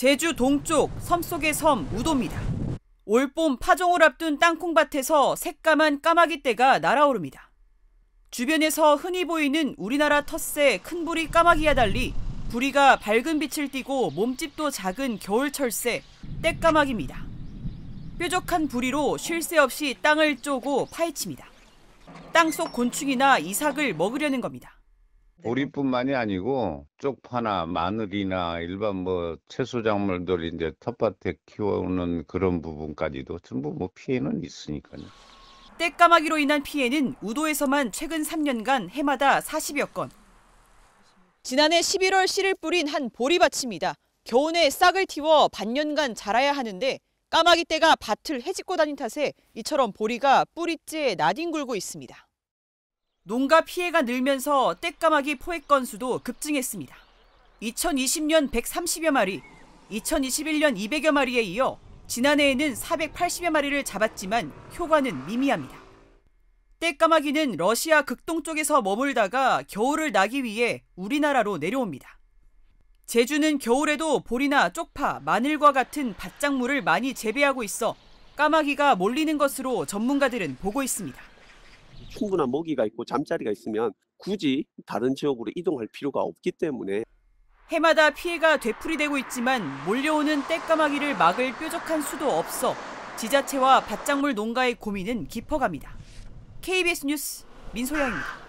제주 동쪽 섬속의 섬 우도입니다. 올봄 파종을 앞둔 땅콩밭에서 새까만 까마귀 떼가 날아오릅니다. 주변에서 흔히 보이는 우리나라 텃새 큰 부리 까마귀와 달리 부리가 밝은 빛을 띠고 몸집도 작은 겨울철새 떼까마귀입니다. 뾰족한 부리로 쉴 새 없이 땅을 쪼고 파헤칩니다. 땅 속 곤충이나 이삭을 먹으려는 겁니다. 보리뿐만이 네. 아니고 쪽파나 마늘이나 일반 뭐 채소 작물들 이제 텃밭에 키우는 그런 부분까지도 전부 뭐 피해는 있으니까요. 떼까마귀로 인한 피해는 우도에서만 최근 3년간 해마다 40여 건. 지난해 11월 씨를 뿌린 한 보리밭입니다. 겨우내 싹을 틔워 반년간 자라야 하는데 까마귀 떼가 밭을 헤집고 다닌 탓에 이처럼 보리가 뿌리째 나뒹굴고 있습니다. 농가 피해가 늘면서 땟까마귀 포획 건수도 급증했습니다. 2020년 130여 마리, 2021년 200여 마리에 이어 지난해에는 480여 마리를 잡았지만 효과는 미미합니다. 떼까마귀는 러시아 극동 쪽에서 머물다가 겨울을 나기 위해 우리나라로 내려옵니다. 제주는 겨울에도 보리나 쪽파, 마늘과 같은 밭작물을 많이 재배하고 있어 까마귀가 몰리는 것으로 전문가들은 보고 있습니다. 충분한 먹이가 있고 잠자리가 있으면 굳이 다른 지역으로 이동할 필요가 없기 때문에 해마다 피해가 되풀이되고 있지만 몰려오는 떼까마귀를 막을 뾰족한 수도 없어 지자체와 밭작물 농가의 고민은 깊어갑니다. KBS 뉴스 민소영입니다.